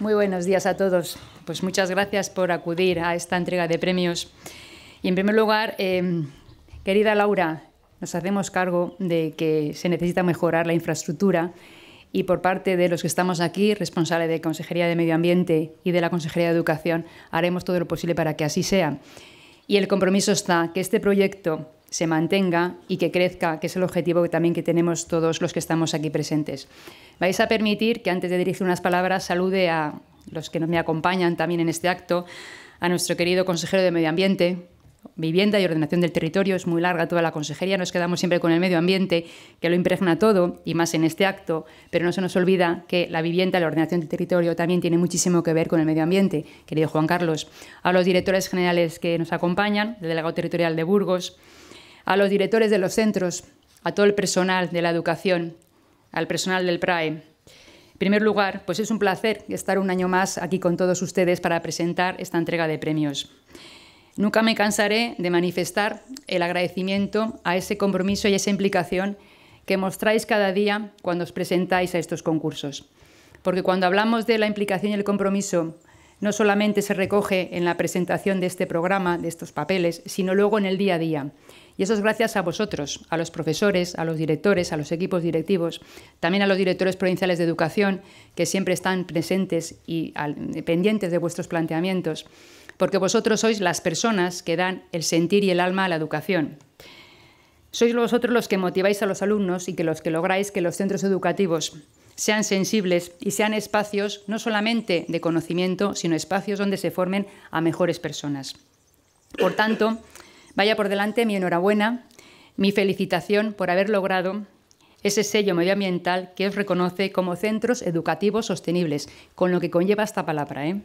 Muy buenos días a todos. Pues muchas gracias por acudir a esta entrega de premios. Y en primer lugar, eh, querida Laura, nos hacemos cargo de que se necesita mejorar la infraestructura y por parte de los que estamos aquí, responsable de Consejería de Medio Ambiente y de la Consejería de Educación, haremos todo lo posible para que así sea. Y el compromiso está que este proyecto se mantenga y que crezca, que es el objetivo también que tenemos todos los que estamos aquí presentes. Vais a permitir que antes de dirigir unas palabras salude a los que me acompañan también en este acto, a nuestro querido consejero de Medio Ambiente, Vivienda y Ordenación del Territorio, es muy larga toda la consejería, nos quedamos siempre con el medio ambiente, que lo impregna todo, y más en este acto, pero no se nos olvida que la vivienda, y la ordenación del territorio también tiene muchísimo que ver con el medio ambiente, querido Juan Carlos. A los directores generales que nos acompañan, del delegado territorial de Burgos, a los directores de los centros, a todo el personal de la educación, al personal del PRAE. En primer lugar, pues es un placer estar un año más aquí con todos ustedes para presentar esta entrega de premios. Nunca me cansaré de manifestar el agradecimiento a ese compromiso y esa implicación que mostráis cada día cuando os presentáis a estos concursos. Porque cuando hablamos de la implicación y el compromiso, no solamente se recoge en la presentación de este programa, de estos papeles, sino luego en el día a día. Y eso es gracias a vosotros, a los profesores, a los directores, a los equipos directivos, también a los directores provinciales de educación, que siempre están presentes y pendientes de vuestros planteamientos, porque vosotros sois las personas que dan el sentir y el alma a la educación. Sois vosotros los que motiváis a los alumnos y que los que lográis que los centros educativos sean sensibles y sean espacios no solamente de conocimiento, sino espacios donde se formen a mejores personas. Por tanto, Vaya por delante mi enhorabuena, mi felicitación por haber logrado ese sello medioambiental que os reconoce como centros educativos sostenibles, con lo que conlleva esta palabra. ¿eh?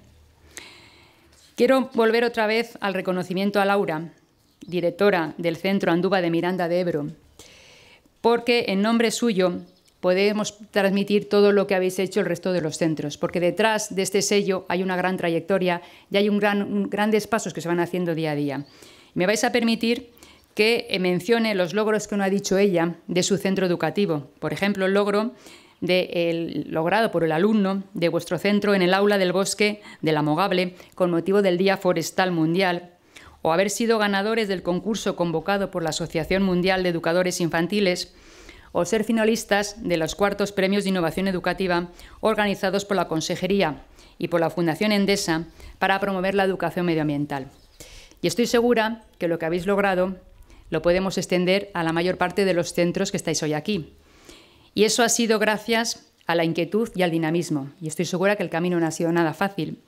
Quiero volver otra vez al reconocimiento a Laura, directora del Centro Anduba de Miranda de Ebro, porque en nombre suyo podemos transmitir todo lo que habéis hecho el resto de los centros, porque detrás de este sello hay una gran trayectoria y hay un gran, grandes pasos que se van haciendo día a día. Me vais a permitir que eh, mencione los logros que no ha dicho ella de su centro educativo. Por ejemplo, el logro logrado por el alumno de vuestro centro en el aula del bosque de la Mogable con motivo del Día Forestal Mundial, o haber sido ganadores del concurso convocado por la Asociación Mundial de Educadores Infantiles, o ser finalistas de los cuartos premios de innovación educativa organizados por la Consejería y por la Fundación Endesa para promover la educación medioambiental. Y estoy segura que lo que habéis logrado lo podemos extender a la mayor parte de los centros que estáis hoy aquí. Y eso ha sido gracias a la inquietud y al dinamismo. Y estoy segura que el camino no ha sido nada fácil,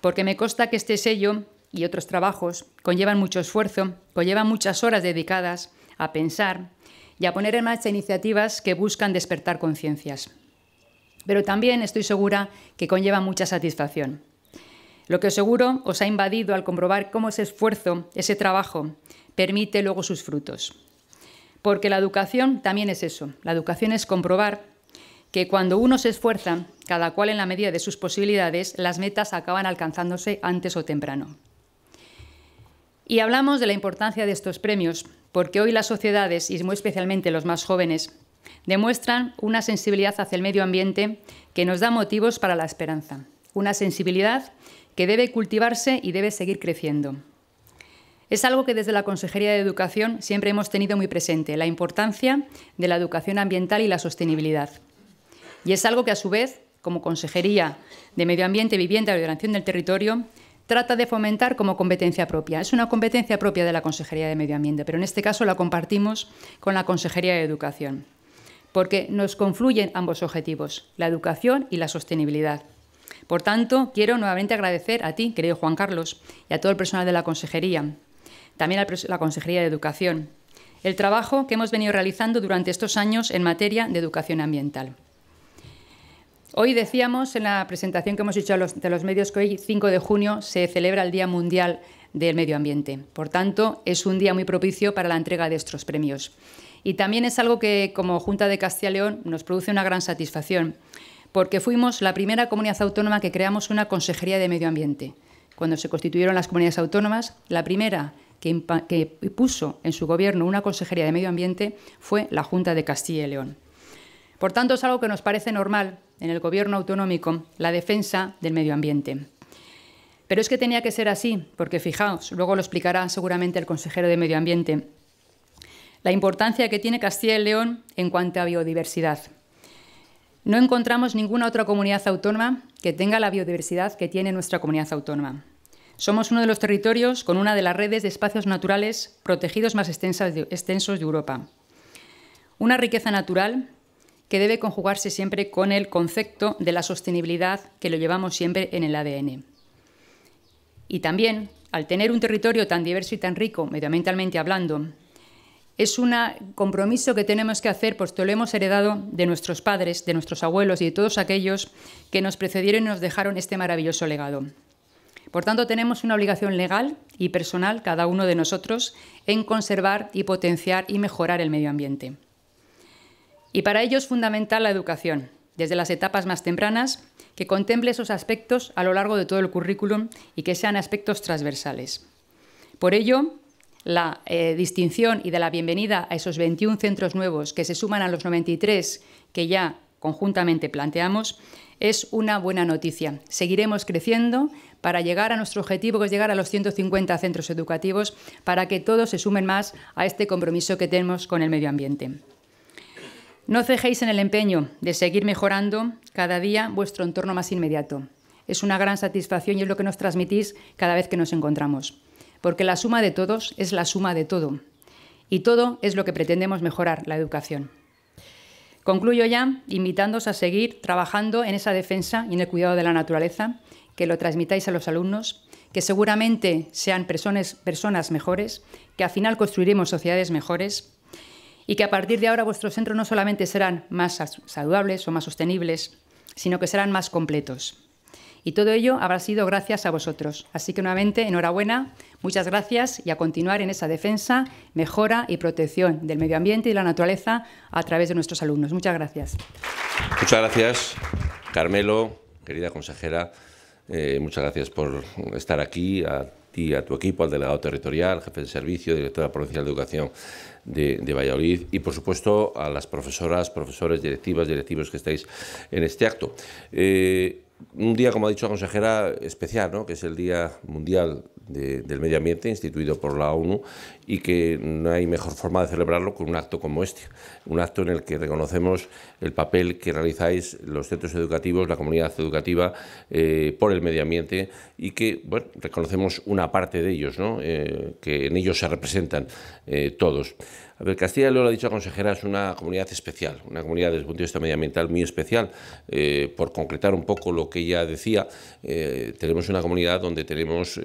porque me consta que este sello y otros trabajos conllevan mucho esfuerzo, conllevan muchas horas dedicadas a pensar y a poner en marcha iniciativas que buscan despertar conciencias. Pero también estoy segura que conlleva mucha satisfacción. Lo que seguro os ha invadido al comprobar cómo ese esfuerzo, ese trabajo, permite luego sus frutos. Porque la educación también es eso. La educación es comprobar que cuando uno se esfuerza, cada cual en la medida de sus posibilidades, las metas acaban alcanzándose antes o temprano. Y hablamos de la importancia de estos premios, porque hoy las sociedades, y muy especialmente los más jóvenes, demuestran una sensibilidad hacia el medio ambiente que nos da motivos para la esperanza. Una sensibilidad que debe cultivarse y debe seguir creciendo. Es algo que desde la Consejería de Educación siempre hemos tenido muy presente, la importancia de la educación ambiental y la sostenibilidad. Y es algo que a su vez, como Consejería de Medio Ambiente, Vivienda y Ordenación del Territorio, trata de fomentar como competencia propia. Es una competencia propia de la Consejería de Medio Ambiente, pero en este caso la compartimos con la Consejería de Educación, porque nos confluyen ambos objetivos, la educación y la sostenibilidad. Por tanto, quiero nuevamente agradecer a ti, querido Juan Carlos, y a todo el personal de la Consejería, también a la Consejería de Educación, el trabajo que hemos venido realizando durante estos años en materia de educación ambiental. Hoy decíamos en la presentación que hemos hecho de los medios que hoy, 5 de junio, se celebra el Día Mundial del Medio Ambiente. Por tanto, es un día muy propicio para la entrega de estos premios. Y también es algo que, como Junta de Castilla y León, nos produce una gran satisfacción, porque fuimos la primera comunidad autónoma que creamos una Consejería de Medio Ambiente. Cuando se constituyeron las comunidades autónomas, la primera que, puso en su gobierno una Consejería de Medio Ambiente fue la Junta de Castilla y León. Por tanto, es algo que nos parece normal en el gobierno autonómico, la defensa del medio ambiente. Pero es que tenía que ser así, porque fijaos, luego lo explicará seguramente el consejero de Medio Ambiente, la importancia que tiene Castilla y León en cuanto a biodiversidad. No encontramos ninguna otra comunidad autónoma que tenga la biodiversidad que tiene nuestra comunidad autónoma. Somos uno de los territorios con una de las redes de espacios naturales protegidos más extensos de Europa. Una riqueza natural que debe conjugarse siempre con el concepto de la sostenibilidad que lo llevamos siempre en el ADN. Y también, al tener un territorio tan diverso y tan rico medioambientalmente hablando, es un compromiso que tenemos que hacer, pues lo hemos heredado de nuestros padres, de nuestros abuelos y de todos aquellos que nos precedieron y nos dejaron este maravilloso legado. Por tanto, tenemos una obligación legal y personal, cada uno de nosotros, en conservar y potenciar y mejorar el medio ambiente. Y para ello es fundamental la educación, desde las etapas más tempranas, que contemple esos aspectos a lo largo de todo el currículum y que sean aspectos transversales. Por ello, la eh, distinción y de la bienvenida a esos 21 centros nuevos que se suman a los 93 que ya conjuntamente planteamos, es una buena noticia. Seguiremos creciendo para llegar a nuestro objetivo, que es llegar a los 150 centros educativos, para que todos se sumen más a este compromiso que tenemos con el medio ambiente. No cejéis en el empeño de seguir mejorando cada día vuestro entorno más inmediato. Es una gran satisfacción y es lo que nos transmitís cada vez que nos encontramos porque la suma de todos es la suma de todo. Y todo es lo que pretendemos mejorar, la educación. Concluyo ya invitándoos a seguir trabajando en esa defensa y en el cuidado de la naturaleza, que lo transmitáis a los alumnos, que seguramente sean personas, personas mejores, que al final construiremos sociedades mejores y que a partir de ahora vuestros centros no solamente serán más saludables o más sostenibles, sino que serán más completos. Y todo ello habrá sido gracias a vosotros. Así que nuevamente, enhorabuena, muchas gracias y a continuar en esa defensa, mejora y protección del medio ambiente y de la naturaleza a través de nuestros alumnos. Muchas gracias. Muchas gracias, Carmelo, querida consejera. Eh, muchas gracias por estar aquí, a ti, a tu equipo, al delegado territorial, jefe de servicio, directora provincial de educación de, Valladolid y, por supuesto, a las profesoras, profesores, directivas, directivos que estáis en este acto. Eh, un día, como ha dicho la consejera, especial, ¿no? que es el Día Mundial del medio ambiente instituido por la ONU y que no hay mejor forma de celebrarlo que un acto como este, un acto en el que reconocemos el papel que realizáis los centros educativos, la comunidad educativa eh, por el medio ambiente y que bueno, reconocemos una parte de ellos, ¿no? Eh, que en ellos se representan eh, todos. A ver, Castilla lo ha dicho consejera, es una comunidad especial, una comunidad desde el punto de vista medioambiental muy especial. por concretar un poco lo que ella decía, tenemos una comunidad donde tenemos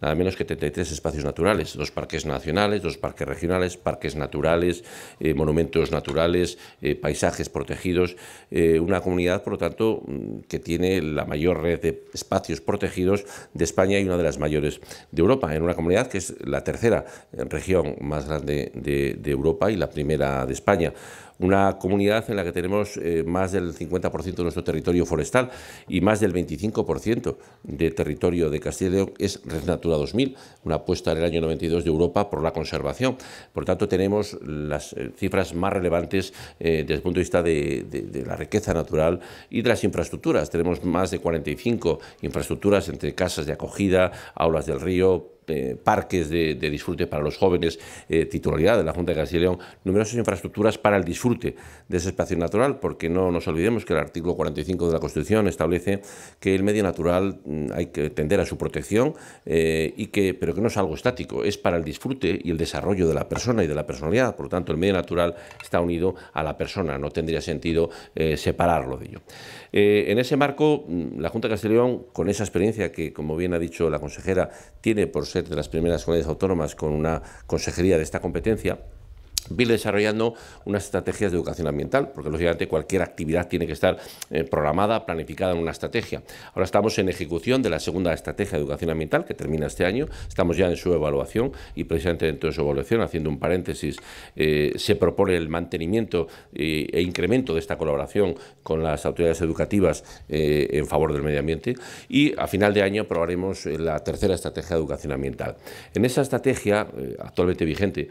nada menos que 33 espacios naturales, dos parques nacionales, dos parques regionales, parques naturales, eh, monumentos naturales, eh, paisajes protegidos. Eh, una comunidad, por lo tanto, mm, que tiene la mayor red de espacios protegidos de España y una de las mayores de Europa, en una comunidad que es la tercera región más grande de Europa y la primera de España una comunidad en la que tenemos eh, más del 50% de nuestro territorio forestal y más del 25% de territorio de Castilla y León es Red Natura 2000, una apuesta en el año 92 de Europa por la conservación. Por tanto, tenemos las eh, cifras más relevantes eh, desde el punto de vista de, la riqueza natural y de las infraestructuras. Tenemos más de 45 infraestructuras entre casas de acogida, aulas del río, eh, parques de, disfrute para los jóvenes, eh, titularidad de la Junta de Castilla y León, numerosas infraestructuras para el disfrute de ese espacio natural, porque no nos olvidemos que el artículo 45 de la Constitución establece que el medio natural mm, hay que tender a su protección, eh, y que, pero que no es algo estático, es para el disfrute y el desarrollo de la persona y de la personalidad. Por lo tanto, el medio natural está unido a la persona, no tendría sentido separarlo de ello. en ese marco, mm, la Junta de Castilla y León, con esa experiencia que, como bien ha dicho la consejera, tiene por ser de las primeras comunidades autónomas con una consejería de esta competencia, desarrollando unas estrategias de educación ambiental, porque lógicamente cualquier actividad tiene que estar eh, programada, planificada en una estrategia. Ahora estamos en ejecución de la segunda estrategia de educación ambiental, que termina este año, estamos ya en su evaluación y precisamente dentro de su evaluación, haciendo un paréntesis, eh, se propone el mantenimiento eh, e incremento de esta colaboración con las autoridades educativas en favor del medio ambiente y a final de año aprobaremos la tercera estrategia de educación ambiental. En esa estrategia, actualmente vigente,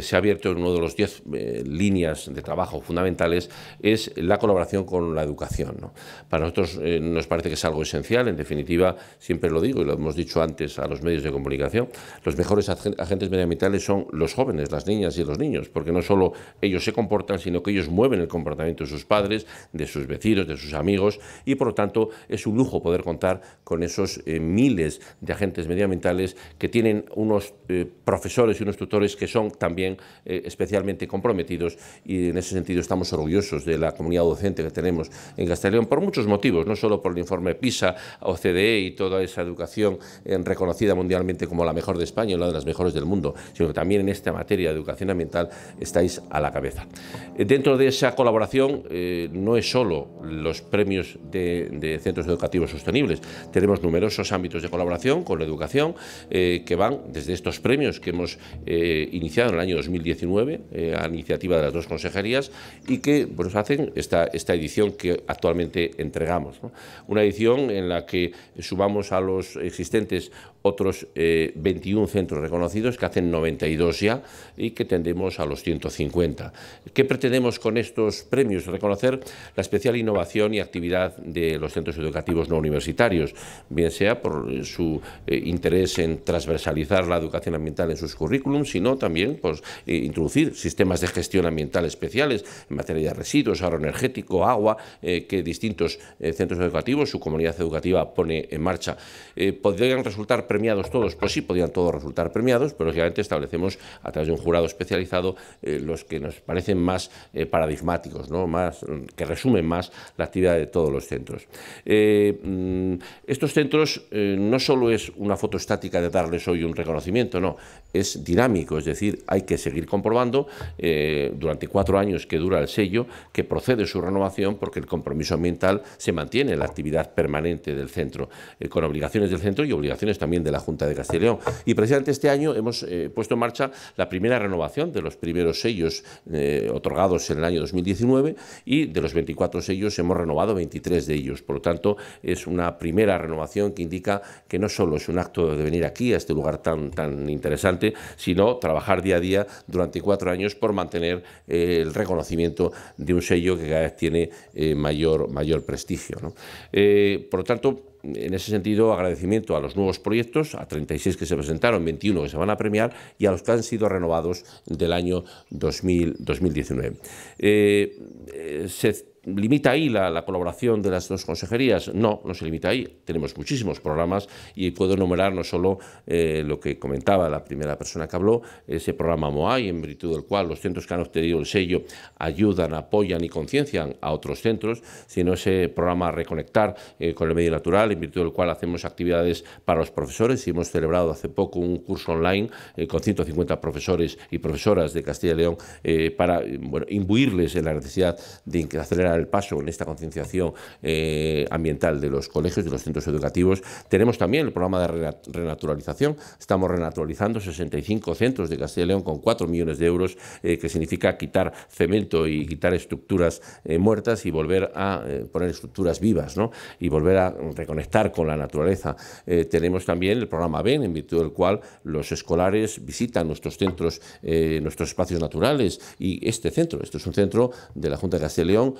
se ha abierto uno de de los diez eh, líneas de trabajo fundamentales es la colaboración con la educación. Para nosotros eh, nos parece que es algo esencial, en definitiva, siempre lo digo y lo hemos dicho antes a los medios de comunicación, los mejores agentes medioambientales son los jóvenes, las niñas y los niños, porque no solo ellos se comportan, sino que ellos mueven el comportamiento de sus padres, de sus vecinos, de sus amigos, y por lo tanto es un lujo poder contar con esos eh, miles de agentes medioambientales que tienen unos profesores y unos tutores que son también especialistas especialmente comprometidos y en ese sentido estamos orgullosos de la comunidad docente que tenemos en Castellón por muchos motivos, no solo por el informe PISA, OCDE y toda esa educación eh, reconocida mundialmente como la mejor de España, y una de las mejores del mundo, sino que también en esta materia de educación ambiental estáis a la cabeza. Eh, dentro de esa colaboración eh, no es solo los premios de, centros educativos sostenibles, tenemos numerosos ámbitos de colaboración con la educación que van desde estos premios que hemos iniciado en el año 2019 eh, a iniciativa de las dos consejerías, y que nos pues, hacen esta, esta edición que actualmente entregamos. Una edición en la que sumamos a los existentes otros 21 eh, centros reconocidos que hacen 92 ya y que tendemos a los 150. ¿Qué pretendemos con estos premios? Reconocer la especial innovación y actividad de los centros educativos no universitarios, bien sea por eh, su eh, interés en transversalizar la educación ambiental en sus currículums, sino también pues, introducir sistemas de gestión ambiental especiales en materia de residuos, aeroenergético, agua, que distintos centros educativos, su comunidad educativa pone en marcha. podrían resultar premiados todos? Pues sí, podían todos resultar premiados, pero lógicamente establecemos a través de un jurado especializado eh, los que nos parecen más eh, paradigmáticos, ¿no? más, mm, que resumen más la actividad de todos los centros. Eh, mm, estos centros no solo es una foto estática de darles hoy un reconocimiento, no, es dinámico, es decir, hay que seguir comprobando durante cuatro años que dura el sello que procede su renovación porque el compromiso ambiental se mantiene en la actividad permanente del centro, con obligaciones del centro y obligaciones también de la Junta de Castilla y León. Y precisamente este año hemos eh, puesto en marcha la primera renovación de los primeros sellos eh, otorgados en el año 2019 y de los 24 sellos hemos renovado 23 de ellos. Por lo tanto, es una primera renovación que indica que no solo es un acto de venir aquí, a este lugar tan, tan interesante, sino trabajar día a día durante cuatro años por mantener eh, el reconocimiento de un sello que cada vez tiene mayor, mayor prestigio. por lo tanto, en ese sentido, agradecimiento a los nuevos proyectos, a 36 que se presentaron, 21 que se van a premiar y a los que han sido renovados del año 2000, 2019. Eh, eh, se ¿Limita ahí la, colaboración de las dos consejerías? No, no se limita ahí. Tenemos muchísimos programas y puedo enumerar no solo eh, lo que comentaba la primera persona que habló, ese programa MOAI, en virtud del cual los centros que han obtenido el sello ayudan, apoyan y conciencian a otros centros, sino ese programa Reconectar eh, con el medio natural, en virtud del cual hacemos actividades para los profesores y hemos celebrado hace poco un curso online eh, con 150 profesores y profesoras de Castilla y León para imbuirles en la necesidad de acelerar el paso en esta concienciación eh, ambiental de los colegios, de los centros educativos. Tenemos también el programa de renaturalización. Estamos renaturalizando 65 centros de Castilla y León con 4 millones de euros, eh, que significa quitar cemento y quitar estructuras eh, muertas y volver a poner estructuras vivas ¿no? y volver a reconectar con la naturaleza. tenemos también el programa BEN, en virtud del cual los escolares visitan nuestros centros, nuestros espacios naturales y este centro, esto es un centro de la Junta de Castilla y León,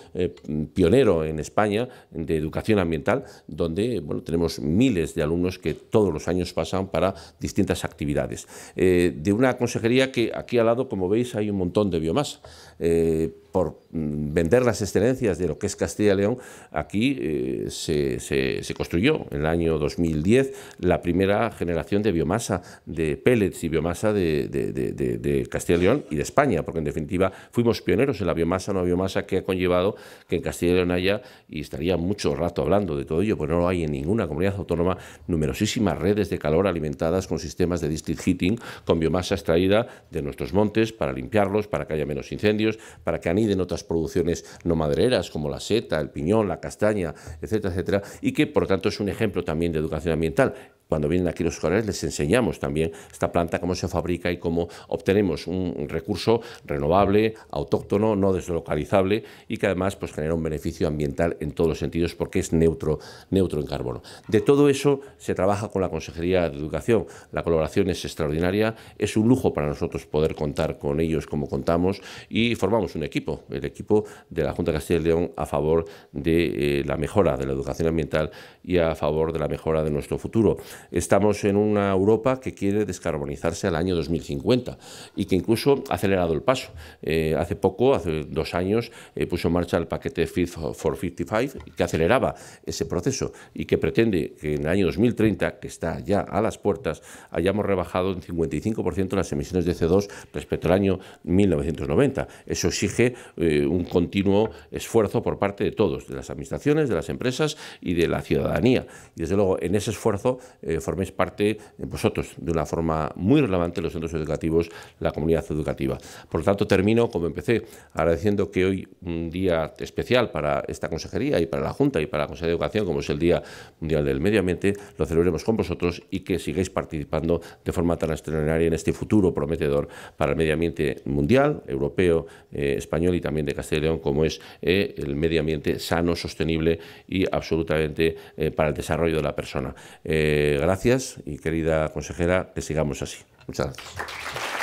pionero en España de educación ambiental, donde bueno, tenemos miles de alumnos que todos los años pasan para distintas actividades. Eh, de una consejería que aquí al lado, como veis, hay un montón de biomasa. Eh, por mm, vender las excelencias de lo que es Castilla y León, aquí eh, se, construyó en el año 2010 la primera generación de biomasa, de pellets y biomasa de, Castilla y León y de España, porque en definitiva fuimos pioneros en la biomasa, una biomasa que ha conllevado que en Castilla y León haya, y estaría mucho rato hablando de todo ello, porque no lo hay en ninguna comunidad autónoma, numerosísimas redes de calor alimentadas con sistemas de district heating, con biomasa extraída de nuestros montes para limpiarlos, para que haya menos incendios, para que han en otras producciones no madereras como la seta, el piñón, la castaña, etcétera, etcétera, y que por tanto es un ejemplo también de educación ambiental. Cuando vienen aquí los escolares les enseñamos también esta planta, cómo se fabrica y cómo obtenemos un recurso renovable, autóctono, no deslocalizable y que además pues, genera un beneficio ambiental en todos los sentidos porque es neutro, neutro en carbono. De todo eso se trabaja con la Consejería de Educación. La colaboración es extraordinaria, es un lujo para nosotros poder contar con ellos como contamos y formamos un equipo, el equipo de la Junta de Castilla y León a favor de eh, la mejora de la educación ambiental y a favor de la mejora de nuestro futuro. Estamos en una Europa que quiere descarbonizarse al año 2050 y que incluso ha acelerado el paso. Eh, hace poco, hace dos años, eh, puso en marcha el paquete Fit for 55 que aceleraba ese proceso y que pretende que en el año 2030, que está ya a las puertas, hayamos rebajado en 55% las emisiones de CO2 respecto al año 1990. Eso exige eh, un continuo esfuerzo por parte de todos, de las administraciones, de las empresas y de la ciudadanía. Y desde luego, en ese esfuerzo eh, forméis parte eh, vosotros de una forma muy relevante los centros educativos, la comunidad educativa. Por lo tanto, termino como empecé, agradeciendo que hoy un día especial para esta consejería y para la Junta y para la Consejería de Educación, como es el Día Mundial del Medio Ambiente, lo celebremos con vosotros y que sigáis participando de forma tan extraordinaria en este futuro prometedor para el medio ambiente mundial, europeo, eh, español y también de Castilla y León, como es eh, el medio ambiente sano, sostenible y absolutamente para el desarrollo de la persona gracias y querida consejera, que sigamos así. Muchas gracias.